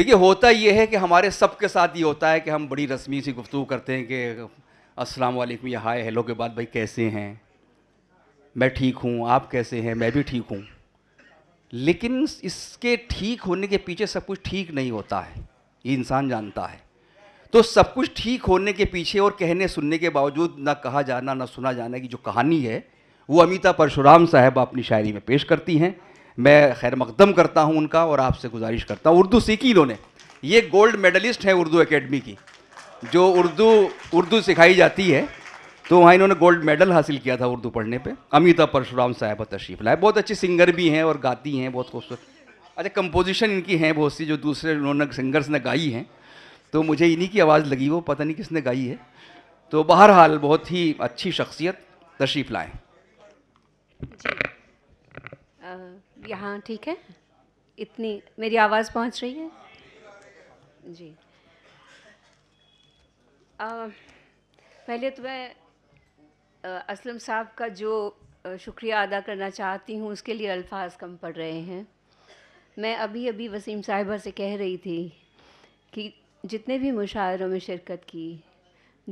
देखिए होता ये है कि हमारे सब के साथ ये होता है कि हम बड़ी रस्मी सी गुफ्तु करते हैं कि अस्सलाम वालेकुम या हाय हेलो के बाद भाई कैसे हैं मैं ठीक हूँ आप कैसे हैं मैं भी ठीक हूँ लेकिन इसके ठीक होने के पीछे सब कुछ ठीक नहीं होता है ये इंसान जानता है तो सब कुछ ठीक होने के पीछे और कहने सुनने के बावजूद ना कहा जाना ना सुना जाना की जो कहानी है वो अमिता परशुराम साहब अपनी शायरी में पेश करती हैं मैं खैर मकदम करता हूँ उनका और आपसे गुजारिश करता हूँ उर्दू सीखी इन्होंने ये गोल्ड मेडलिस्ट हैं उर्दू एकेडमी की जो उर्दू उर्दू सिखाई जाती है तो वहाँ इन्होंने गोल्ड मेडल हासिल किया था उर्दू पढ़ने पे अमिता परशुराम साहब तशरीफ़ लाए बहुत अच्छी सिंगर भी हैं और गाती हैं बहुत खूबसूरत अच्छा कंपोजिशन इनकी हैं बहुत सी जो दूसरे उन्होंने सिंगर्स ने गाई हैं तो मुझे इन्हीं की आवाज़ लगी वो पता नहीं किसने गाई है तो बहरहाल बहुत ही अच्छी शख्सियत तशरीफ़ लाएँ यहाँ ठीक है इतनी मेरी आवाज़ पहुँच रही है जी आ, पहले तो मैं असलम साहब का जो शुक्रिया अदा करना चाहती हूँ उसके लिए अल्फाज कम पड़ रहे हैं मैं अभी अभी वसीम साहिबा से कह रही थी कि जितने भी मुशायरों में शिरकत की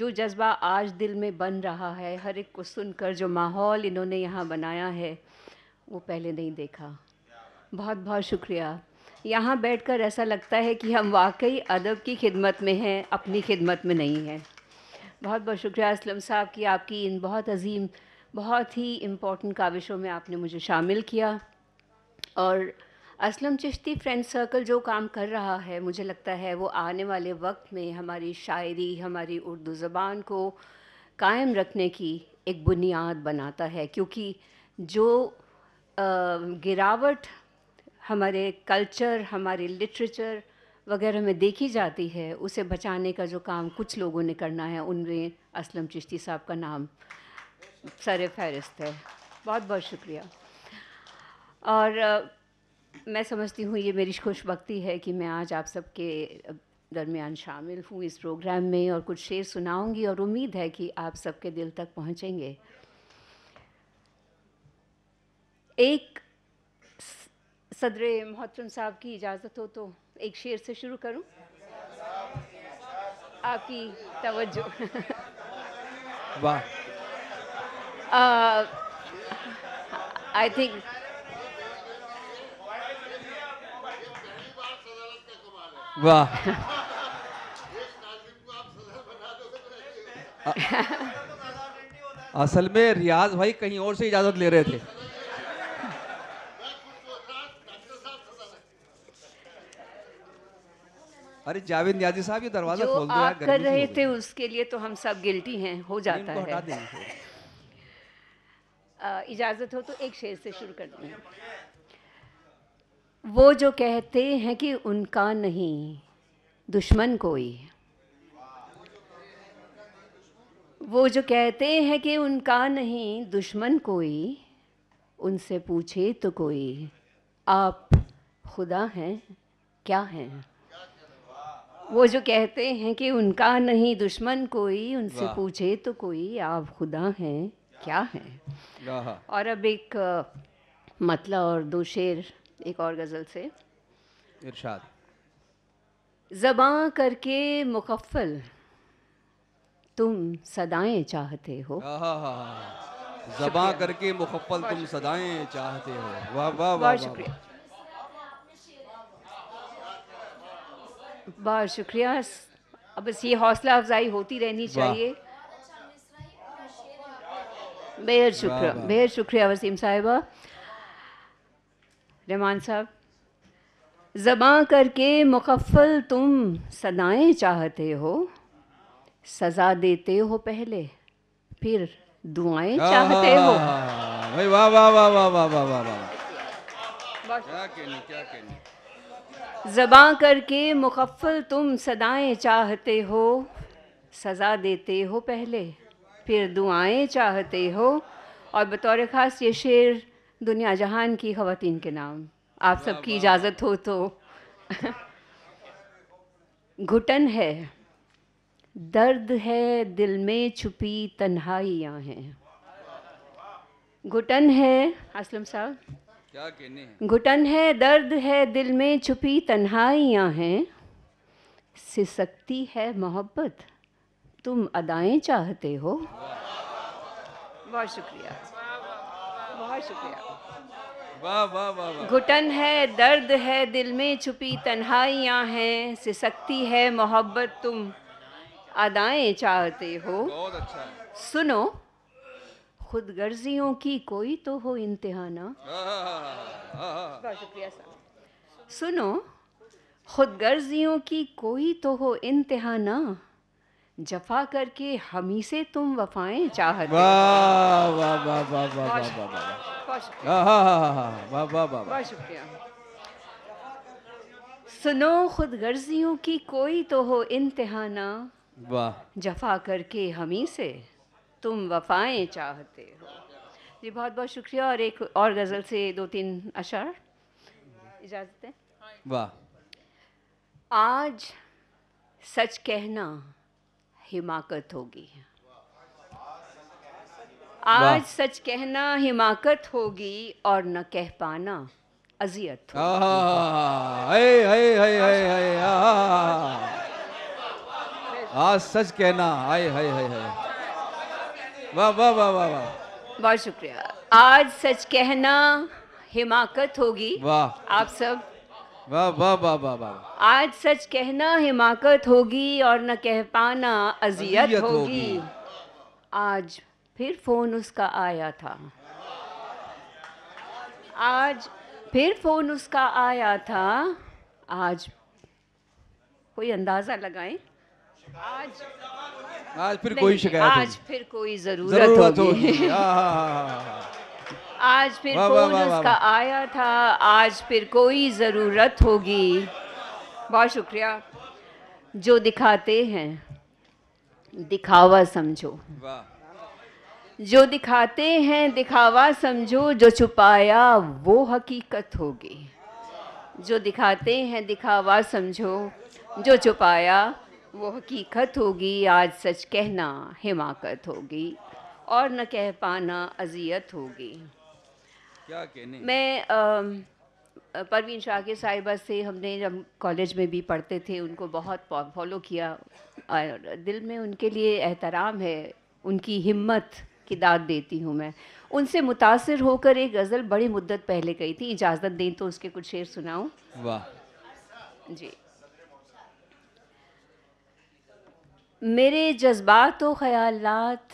जो जज्बा आज दिल में बन रहा है हर एक को सुनकर जो माहौल इन्होंने यहाँ बनाया है वो पहले नहीं देखा बहुत बहुत शुक्रिया यहाँ बैठकर ऐसा लगता है कि हम वाकई अदब की खिदमत में हैं अपनी खिदमत में नहीं हैं बहुत बहुत शुक्रिया असलम साहब की आपकी इन बहुत अजीम बहुत ही इम्पोर्टेंट काविशों में आपने मुझे शामिल किया और असलम चिश्ती फ्रेंड सर्कल जो काम कर रहा है मुझे लगता है वो आने वाले वक्त में हमारी शायरी हमारी उर्दू ज़बान को कायम रखने की एक बुनियाद बनाता है क्योंकि जो गिरावट हमारे कल्चर हमारे लिटरेचर वगैरह में देखी जाती है उसे बचाने का जो काम कुछ लोगों ने करना है उनमें असलम चिश्ती साहब का नाम सर फहरिस्त है बहुत बहुत शुक्रिया और आ, मैं समझती हूँ ये मेरी खुशबख्ती है कि मैं आज आप सबके दरमियान शामिल हूँ इस प्रोग्राम में और कुछ शेर सुनाऊँगी और उम्मीद है कि आप सबके दिल तक पहुँचेंगे एक सदर मोहतरम साहब की इजाज़त हो तो एक शेर से शुरू करूं आपकी तवज्जो वाह आई थिंक वाह असल में रियाज भाई कहीं और से इजाज़त ले रहे थे अरे जावेद न्याजी साहब ये दरवाजा खोल दो आप कर रहे थे उसके लिए तो हम सब गिल्टी हैं हो जाता है इजाज़त हो तो एक शेर से शुरू कर दें वो जो कहते हैं कि उनका नहीं दुश्मन कोई वो जो कहते हैं कि उनका नहीं दुश्मन कोई उनसे पूछे तो कोई आप खुदा हैं क्या हैं वो जो कहते हैं कि उनका नहीं दुश्मन कोई उनसे पूछे तो कोई आप खुदा हैं क्या हैं और अब एक मतला और दो शेर एक और गज़ल से इरशाद जबा करके मुकफ़ल तुम सदाएं चाहते हो जबा करके मुकफ़ल तुम सदाएं चाहते हो वाह वाह वाह शुक्रिया बहुत शुक्रिया अब बस ये हौसला अफजाई होती रहनी चाहिए बेहद शुक्रिया बेहद शुक्रिया वसीम साहिबा रहमान साहब जबाँ करके मुखफल तुम सदाएं चाहते हो सज़ा देते हो पहले फिर दुआएं चाहते हो वाह वाह वाह वाह वाह वाह वाह वाह क्या कहने क्या कहने जबा करके मुखफ़ल तुम सदाएं चाहते हो सज़ा देते हो पहले फिर दुआएं चाहते हो और बतौर ख़ास ये शेर दुनिया जहान की खातिन के नाम आप सबकी इजाज़त हो तो घुटन है दर्द है दिल में छुपी तन्हाइयाँ हैं घुटन है असलम साहब क्या कहने घुटन है दर्द है दिल में छुपी तन्हाइयाँ हैं सिसकती है मोहब्बत तुम अदाएं चाहते हो बहुत शुक्रिया बहुत शुक्रिया घुटन है दर्द है दिल में छुपी तन्हाइयाँ हैं सिसकती है मोहब्बत तुम अदाएं चाहते हो बहुत अच्छा सुनो खुद गर्जियों की कोई तो हो इंतहा ना बहुत शुक्रिया साहब सुनो खुद गर्जियों की कोई तो हो इंतहा ना जफा करके हमी से तुम वफाएं चाहते सुनो खुद गर्जियों की कोई तो हो इंतहाना वाह जफा करके हमी से तुम वफाएं चाहते हो जी बहुत बहुत शुक्रिया और एक और गज़ल से दो तीन अशार इजाज़त है वाह आज सच कहना हिमाकत होगी आज सच कहना हिमाकत होगी और न कह पाना अजियत आज सच कहना आय हाय हाय हाय वाह वाह वाह वाह वाह बहुत शुक्रिया आज सच कहना हिमाकत होगी वाह आप सब वाह वाह वाह वाह वाह आज सच कहना हिमाकत होगी और न कह पाना अजियत होगी।, आज फिर फोन उसका आया था आज फिर फोन उसका आया था आज कोई अंदाज़ा लगाएं आज आज फिर कोई शिकायत आज फिर कोई जरूरत होगी हाँ, हाँ, हाँ, आज फिर फोन उसका आया था आज फिर कोई ज़रूरत होगी बहुत शुक्रिया जो दिखाते हैं दिखावा समझो जो दिखाते हैं दिखावा समझो जो छुपाया वो हकीकत होगी जो दिखाते हैं दिखावा समझो जो छुपाया वो हकीकत होगी आज सच कहना हिमाकत होगी और न कह पाना अजियत होगी क्या कहने मैं परवीन शाह के साहिबा से हमने जब कॉलेज में भी पढ़ते थे उनको बहुत फॉलो किया और दिल में उनके लिए एहतराम है उनकी हिम्मत की दाद देती हूँ मैं उनसे मुतासर होकर एक गज़ल बड़ी मुद्दत पहले गई थी इजाज़त दें तो उसके कुछ शेर सुनाऊँ वाह जी मेरे जज्बात व ख्यालात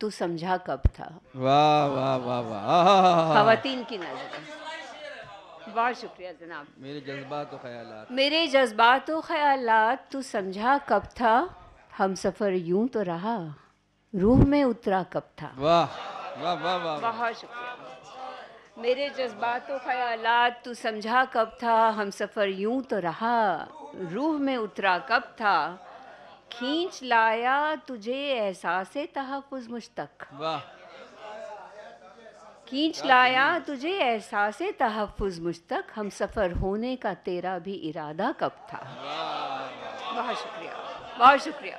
तू समझा कब था वाह वाह वाह वाह खातन की नजर बहुत शुक्रिया जनाब मेरे जज्बात ख्यालात मेरे जज्बात ख्यालात तू समझा कब था हम सफ़र यूं तो रहा रूह में उतरा कब था वाह वाह वाह वाह बहुत शुक्रिया मेरे जज्बात ख्यालात तू समझा कब था हम सफ़र यूं तो रहा रूह में उतरा कब था खींच लाया तुझे एहसास तहफ़ मुझ तक खींच लाया तुझे एहसास तहफ़ मुझ तक हम सफ़र होने का तेरा भी इरादा कब था बहुत शुक्रिया बहुत शुक्रिया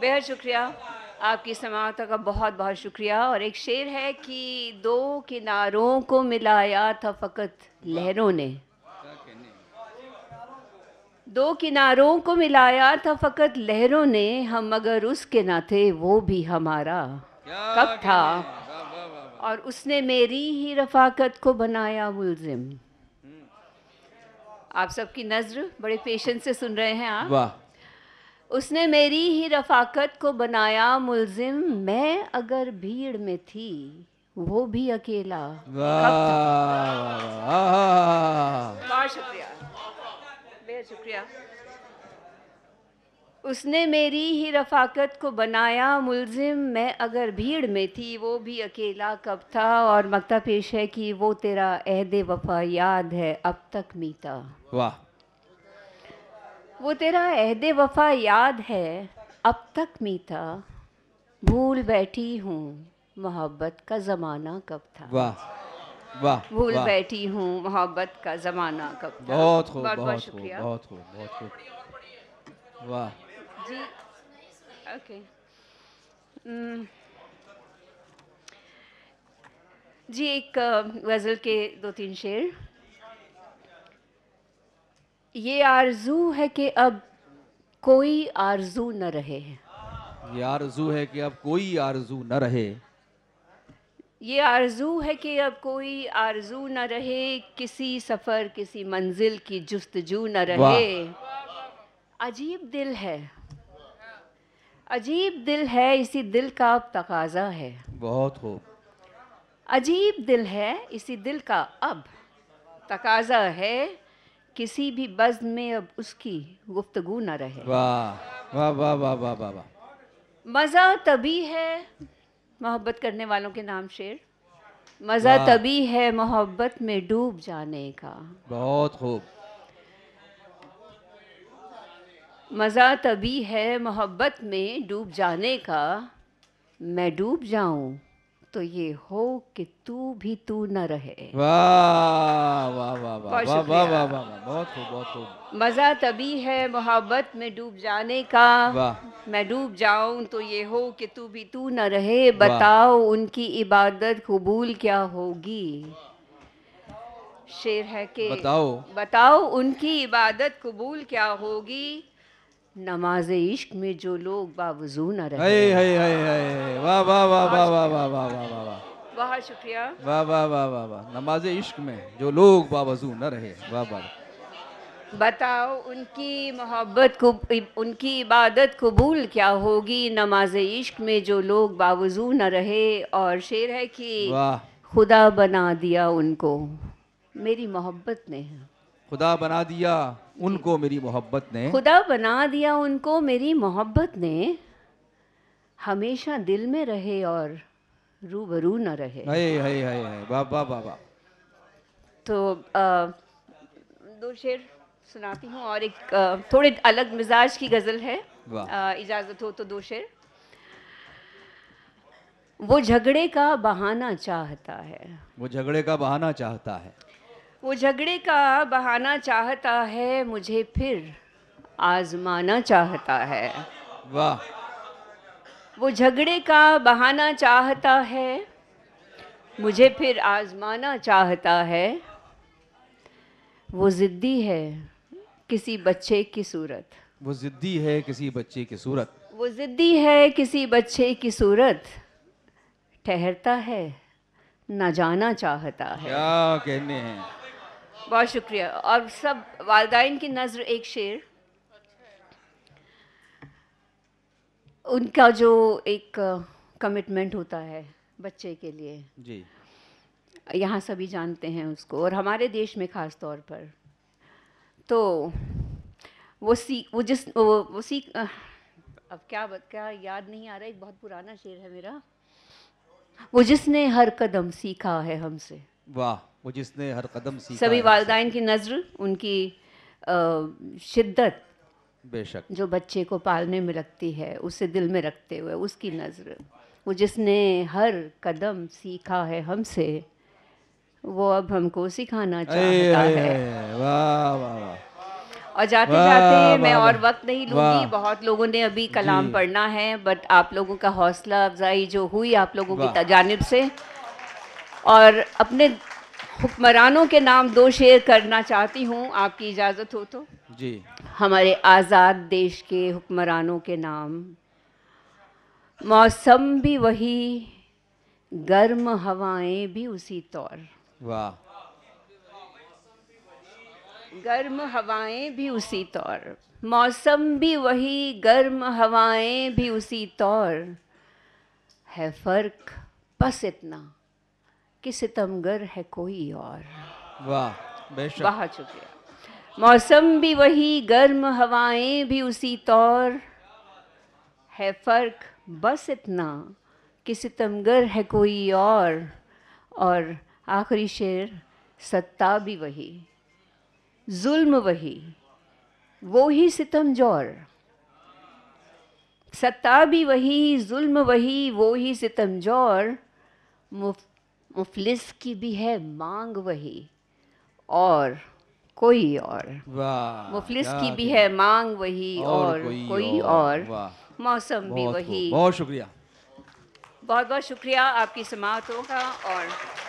बेहद शुक्रिया आपकी समाता का बहुत बहुत शुक्रिया और एक शेर है कि दो किनारों को मिलाया था फ़कत लहरों ने दो किनारों को मिलाया था फ़कत लहरों ने हम मगर उसके ना थे वो भी हमारा कब था और उसने मेरी ही रफाकत को बनाया मुलजिम आप सबकी नज़र बड़े पेशेंस से सुन रहे हैं आप हाँ? वाह उसने मेरी ही रफाकत को बनाया मुलजिम मैं अगर भीड़ में थी वो भी अकेला वाह शुक्रिया है शुक्रिया उसने मेरी ही रफाकत को बनाया मुलजिम मैं अगर भीड़ में थी वो भी अकेला कब था और मकता पेश है कि वो तेरा अहद वफा याद है अब तक मीता वाह वो तेरा अहद वफा याद है अब तक मीता भूल बैठी हूँ मोहब्बत का ज़माना कब था वाह भूल बैठी हूँ मोहब्बत का ज़माना कब बहुत खूब बहुत बहुत शुक्रिया बहुत खूब बहुत खूब वाह जी ओके जी एक गज़ल के दो तीन शेर ये आरजू है कि अब कोई आरजू न रहे ये आरजू है कि अब कोई आरजू न रहे ये आरजू है कि अब कोई आरजू न रहे किसी सफ़र किसी मंजिल की जुस्तजू न रहे अजीब दिल है अजीब दिल है इसी दिल का अब तकाजा है बहुत हो अजीब दिल है इसी दिल का अब तकाजा है किसी भी बज में अब उसकी गुफ्तगु न रहे वाह वाह वाह वाह वाह वाह मज़ा तभी है मोहब्बत करने वालों के नाम शेर मज़ा तभी है मोहब्बत में डूब जाने का बहुत खूब मज़ा तभी है मोहब्बत में डूब जाने का मैं डूब जाऊं तो ये हो कि तू भी तू न रहे मज़ा तभी है मोहब्बत में डूब जाने का मैं डूब जाऊं तो ये हो कि तू भी तू न रहे बताओ उनकी इबादत कबूल क्या होगी शेर है के बताओ बताओ उनकी इबादत कबूल क्या होगी नमाज इश्क में जो लोग बावजू न रहे हाय हाय हाय हाय वाह वाह वाह वाह वाह वाह वाह वाह वाह वाह बहुत शुक्रिया वाह वाह वाह वाह वाह नमाज इश्क में जो लोग बावजू न रहे वाह वाह बताओ उनकी मोहब्बत को उनकी इबादत कबूल क्या होगी नमाज इश्क में जो लोग बावजू न रहे और शेर है कि खुदा बना दिया उनको मेरी मोहब्बत ने खुदा बना दिया उनको मेरी मोहब्बत ने खुदा बना दिया उनको मेरी मोहब्बत ने हमेशा दिल में रहे और रूबरू न रहे हाय हाय हाय हाय वाह तो आ, दो शेर सुनाती हूँ और एक आ, थोड़े अलग मिजाज की गज़ल है इजाज़त हो तो दो शेर वो झगड़े का बहाना चाहता है वो झगड़े का बहाना चाहता है वो झगड़े का बहाना चाहता है मुझे फिर आजमाना चाहता है वाह वो झगड़े का बहाना चाहता है मुझे फिर आजमाना चाहता है वो ज़िद्दी है किसी बच्चे की सूरत वो ज़िद्दी है किसी बच्चे की सूरत वो ज़िद्दी है किसी बच्चे की सूरत ठहरता है न जाना चाहता है क्या कहने हैं बहुत शुक्रिया और सब वालदाइन की नज़र एक शेर उनका जो एक कमिटमेंट होता है बच्चे के लिए जी यहाँ सभी जानते हैं उसको और हमारे देश में ख़ास तौर पर तो वो सी वो जिस वो, वो सी अब क्या क्या याद नहीं आ रहा एक बहुत पुराना शेर है मेरा वो जिसने हर कदम सीखा है हमसे वाह वो जिसने हर कदम सीखा सभी वालदेन की नज़र उनकी शिद्दत बेशक जो बच्चे को पालने में लगती है उसे दिल में रखते हुए उसकी नज़र वो जिसने हर कदम सीखा है हमसे वो अब हमको सिखाना चाहता है वाह वाह वाह और जाते वा, जाते वा, मैं वा, और वक्त नहीं लूंगी बहुत लोगों ने अभी कलाम पढ़ना है बट आप लोगों का हौसला अफजाई जो हुई आप लोगों की जानब से और अपने हुक्मरानों के नाम दो शेर करना चाहती हूँ आपकी इजाज़त हो तो जी हमारे आज़ाद देश के हुक्मरानों के नाम मौसम भी वही गर्म हवाएं भी उसी तौर वाह गर्म हवाएं भी उसी तौर मौसम भी वही गर्म हवाएं भी उसी तौर है फ़र्क बस इतना कि सितमगर है कोई और वाह वाह शुक्रिया मौसम भी वही गर्म हवाएं भी उसी तौर है फ़र्क बस इतना कि सितमगर है कोई और और आखिरी शेर सत्ता भी वही जुल्म वही वो ही सितम जौर सत्ता भी वही जुल्म वही वो ही सितम जौर मुफ्त मुफलिस की भी है मांग वही और कोई और मुफलिस की भी है मांग वही और, कोई, और, और मौसम भी वही बहुत शुक्रिया बहुत बहुत शुक्रिया आपकी समातों का और